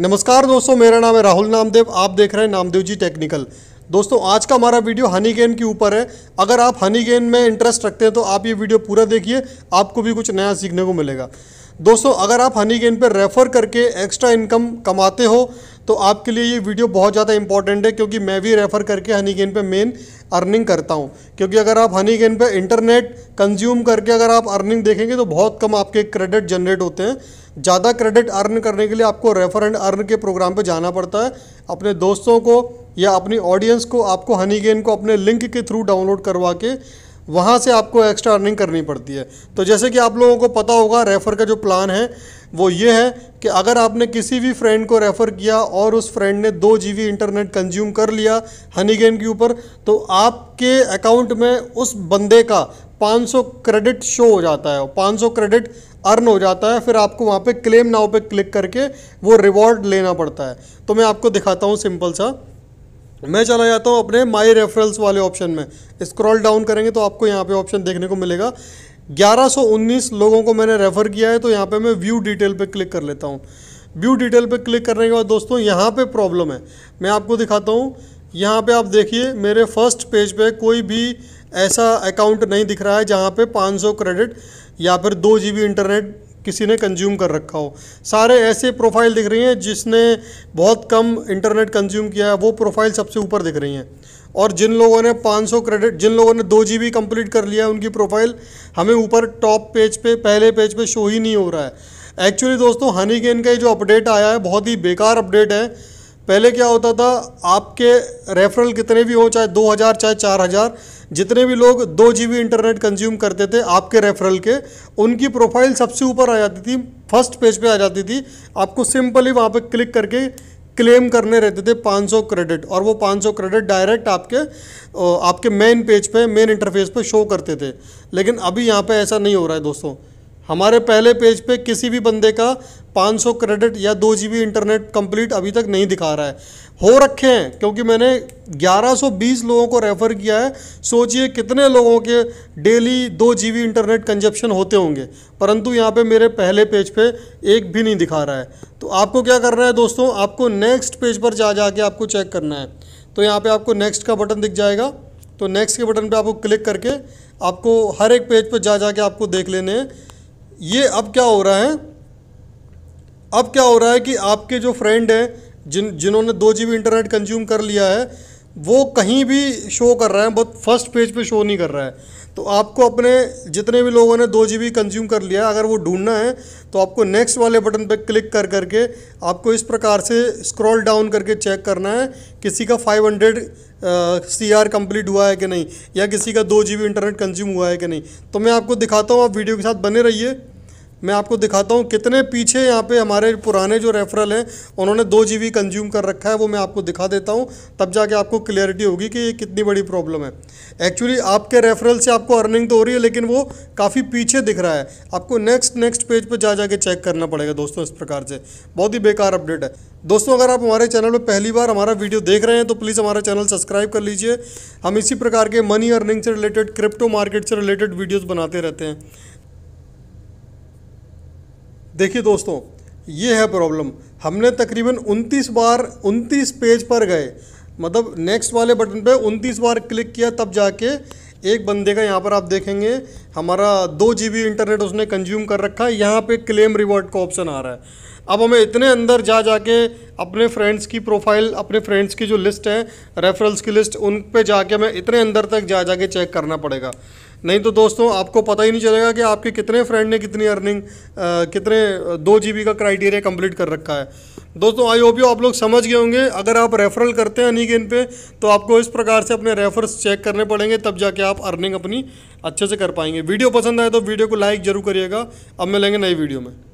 नमस्कार दोस्तों मेरा नाम है राहुल नामदेव आप देख रहे हैं नामदेव जी टेक्निकल दोस्तों आज का हमारा वीडियो हनी गेन के ऊपर है अगर आप हनी गेन में इंटरेस्ट रखते हैं तो आप ये वीडियो पूरा देखिए आपको भी कुछ नया सीखने को मिलेगा दोस्तों अगर आप हनी गेन पर रेफ़र करके एक्स्ट्रा इनकम कमाते हो तो आपके लिए ये वीडियो बहुत ज़्यादा इंपॉर्टेंट है क्योंकि मैं भी रेफ़र करके हनी गेन पर मेन अर्निंग करता हूँ क्योंकि अगर आप हनी गेन पर इंटरनेट कंज्यूम करके अगर आप अर्निंग देखेंगे तो बहुत कम आपके क्रेडिट जनरेट होते हैं ज़्यादा क्रेडिट अर्न करने के लिए आपको रेफर एंड अर्न के प्रोग्राम पर जाना पड़ता है अपने दोस्तों को या अपनी ऑडियंस को आपको हनी गेन को अपने लिंक के थ्रू डाउनलोड करवा के वहाँ से आपको एक्स्ट्रा अर्निंग करनी पड़ती है तो जैसे कि आप लोगों को पता होगा रेफ़र का जो प्लान है वो ये है कि अगर आपने किसी भी फ्रेंड को रेफ़र किया और उस फ्रेंड ने दो जी इंटरनेट कंज्यूम कर लिया हनीगेन के ऊपर तो आपके अकाउंट में उस बंदे का 500 क्रेडिट शो हो जाता है 500 क्रेडिट अर्न हो जाता है फिर आपको वहाँ पे क्लेम नाव पे क्लिक करके वो रिवॉर्ड लेना पड़ता है तो मैं आपको दिखाता हूँ सिंपल सा मैं चला जाता हूँ अपने माई रेफरल्स वाले ऑप्शन में स्क्रॉल डाउन करेंगे तो आपको यहाँ पे ऑप्शन देखने को मिलेगा 1119 लोगों को मैंने रेफ़र किया है तो यहाँ पे मैं व्यू डिटेल पे क्लिक कर लेता हूँ व्यू डिटेल पे क्लिक करने के बाद दोस्तों यहाँ पे प्रॉब्लम है मैं आपको दिखाता हूँ यहाँ पे आप देखिए मेरे फर्स्ट पेज पे कोई भी ऐसा अकाउंट नहीं दिख रहा है जहाँ पे 500 क्रेडिट या फिर दो जी इंटरनेट किसी ने कंज्यूम कर रखा हो सारे ऐसे प्रोफाइल दिख रही हैं जिसने बहुत कम इंटरनेट कंज्यूम किया है वो प्रोफाइल सबसे ऊपर दिख रही हैं और जिन लोगों ने 500 क्रेडिट जिन लोगों ने दो जी कंप्लीट कर लिया है उनकी प्रोफाइल हमें ऊपर टॉप पेज पे पहले पेज पे शो ही नहीं हो रहा है एक्चुअली दोस्तों हनी गेन का ये जो अपडेट आया है बहुत ही बेकार अपडेट है पहले क्या होता था आपके रेफरल कितने भी हो चाहे दो हज़ार चाहे चार हज़ार जितने भी लोग दो जी इंटरनेट कंज्यूम करते थे आपके रेफरल के उनकी प्रोफाइल सबसे ऊपर आ जाती थी फर्स्ट पेज पे आ जाती थी आपको सिंपली वहाँ पे क्लिक करके क्लेम करने रहते थे 500 क्रेडिट और वो 500 क्रेडिट डायरेक्ट आपके आपके मेन पेज पे मेन इंटरफेस पर शो करते थे लेकिन अभी यहाँ पर ऐसा नहीं हो रहा है दोस्तों हमारे पहले पेज पे किसी भी बंदे का 500 क्रेडिट या दो जी इंटरनेट कंप्लीट अभी तक नहीं दिखा रहा है हो रखे हैं क्योंकि मैंने 1120 लोगों को रेफ़र किया है सोचिए कितने लोगों के डेली दो जी इंटरनेट कंजप्शन होते होंगे परंतु यहाँ पे मेरे पहले पेज पे एक भी नहीं दिखा रहा है तो आपको क्या करना है दोस्तों आपको नेक्स्ट पेज पर जा जा के आपको चेक करना है तो यहाँ पर आपको नेक्स्ट का बटन दिख जाएगा तो नेक्स्ट के बटन पर आपको क्लिक करके आपको हर एक पेज पर जा जा के आपको देख लेने हैं ये अब क्या हो रहा है अब क्या हो रहा है कि आपके जो फ्रेंड हैं जिन जिन्होंने दो जी इंटरनेट कंज्यूम कर लिया है वो कहीं भी शो कर रहा है बहुत फर्स्ट पेज पे शो नहीं कर रहा है तो आपको अपने जितने भी लोगों ने दो जी कंज्यूम कर लिया है अगर वो ढूंढना है तो आपको नेक्स्ट वाले बटन पर क्लिक कर करके आपको इस प्रकार से स्क्रॉल डाउन करके चेक करना है किसी का 500 हंड्रेड सी आर कम्प्लीट हुआ है कि नहीं या किसी का दो जी इंटरनेट कंज्यूम हुआ है कि नहीं तो मैं आपको दिखाता हूँ आप वीडियो के साथ बने रहिए मैं आपको दिखाता हूँ कितने पीछे यहाँ पे हमारे पुराने जो रेफरल हैं उन्होंने दो जी कंज्यूम कर रखा है वो मैं आपको दिखा देता हूँ तब जाके आपको क्लियरिटी होगी कि ये कितनी बड़ी प्रॉब्लम है एक्चुअली आपके रेफरल से आपको अर्निंग तो हो रही है लेकिन वो काफ़ी पीछे दिख रहा है आपको नेक्स्ट नेक्स्ट पेज पर जा जाके चेक करना पड़ेगा दोस्तों इस प्रकार से बहुत ही बेकार अपडेट है दोस्तों अगर आप हमारे चैनल पर पहली बार हमारा वीडियो देख रहे हैं तो प्लीज़ हमारा चैनल सब्सक्राइब कर लीजिए हम इसी प्रकार के मनी अर्निंग से रिलेटेड क्रिप्टो मार्केट से रिलेटेड वीडियोज़ बनाते रहते हैं देखिए दोस्तों ये है प्रॉब्लम हमने तकरीबन 29 बार 29 पेज पर गए मतलब नेक्स्ट वाले बटन पे 29 बार क्लिक किया तब जाके एक बंदे का यहाँ पर आप देखेंगे हमारा दो जी इंटरनेट उसने कंज्यूम कर रखा है यहाँ पे क्लेम रिवॉर्ड का ऑप्शन आ रहा है अब हमें इतने अंदर जा जाके अपने फ्रेंड्स की प्रोफाइल अपने फ्रेंड्स की जो लिस्ट है रेफरल्स की लिस्ट उन पे जाके हमें इतने अंदर तक जा जाके चेक करना पड़ेगा नहीं तो दोस्तों आपको पता ही नहीं चलेगा कि आपके कितने फ्रेंड ने कितनी अर्निंग कितने दो जी का क्राइटेरिया कंप्लीट कर रखा है दोस्तों आई होप यू आप लोग समझ गए होंगे अगर आप रेफरल करते हैं अनिगेन पे तो आपको इस प्रकार से अपने रेफर्स चेक करने पड़ेंगे तब जाके आप अर्निंग अपनी अच्छे से कर पाएंगे वीडियो पसंद आए तो वीडियो को लाइक जरूर करिएगा अब मिलेंगे नई वीडियो में